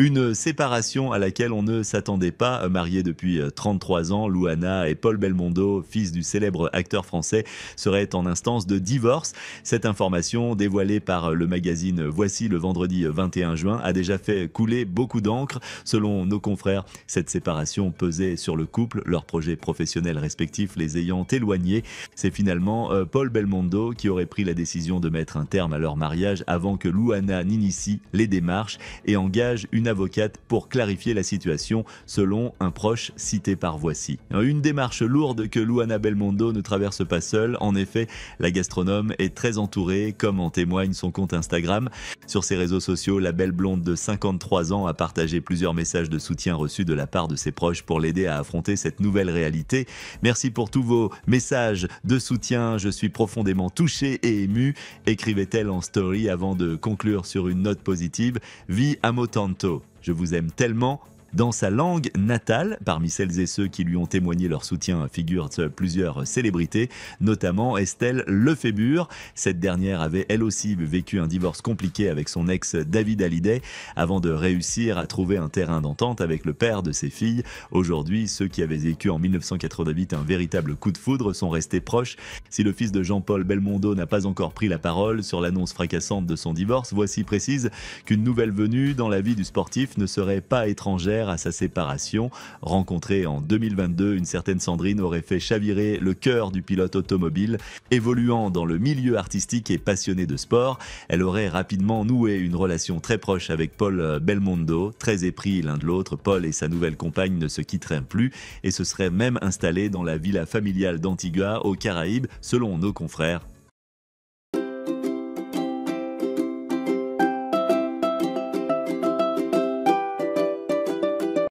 Une séparation à laquelle on ne s'attendait pas. Euh, Mariés depuis 33 euh, ans, Louana et Paul Belmondo, fils du célèbre acteur français, seraient en instance de divorce. Cette information, dévoilée par euh, le magazine Voici le vendredi 21 juin, a déjà fait couler beaucoup d'encre. Selon nos confrères, cette séparation pesait sur le couple, leurs projets professionnels respectifs les ayant éloignés. C'est finalement Paul Belmondo qui aurait pris la décision de mettre un terme à leur mariage avant que Louana n'initie les démarches et engage une avocate pour clarifier la situation, selon un proche cité par Voici. Une démarche lourde que Luana Belmondo ne traverse pas seule. En effet, la gastronome est très entourée, comme en témoigne son compte Instagram. Sur ses réseaux sociaux, la belle blonde de 53 ans a partagé plusieurs messages de soutien reçus de la part de ses proches pour l'aider à affronter cette nouvelle réalité. Merci pour tous vos messages de soutien, je suis profondément touchée et émue, écrivait-elle en story avant de conclure sur une note positive. Vie amo tanto. Je vous aime tellement dans sa langue natale. Parmi celles et ceux qui lui ont témoigné leur soutien figurent plusieurs célébrités, notamment Estelle Lefébure. Cette dernière avait elle aussi vécu un divorce compliqué avec son ex David Hallyday avant de réussir à trouver un terrain d'entente avec le père de ses filles. Aujourd'hui, ceux qui avaient vécu en 1988 un véritable coup de foudre sont restés proches. Si le fils de Jean-Paul Belmondo n'a pas encore pris la parole sur l'annonce fracassante de son divorce, voici précise qu'une nouvelle venue dans la vie du sportif ne serait pas étrangère à sa séparation. Rencontrée en 2022, une certaine Sandrine aurait fait chavirer le cœur du pilote automobile. Évoluant dans le milieu artistique et passionné de sport, elle aurait rapidement noué une relation très proche avec Paul Belmondo. Très épris l'un de l'autre, Paul et sa nouvelle compagne ne se quitteraient plus et se seraient même installés dans la villa familiale d'Antigua aux Caraïbes, selon nos confrères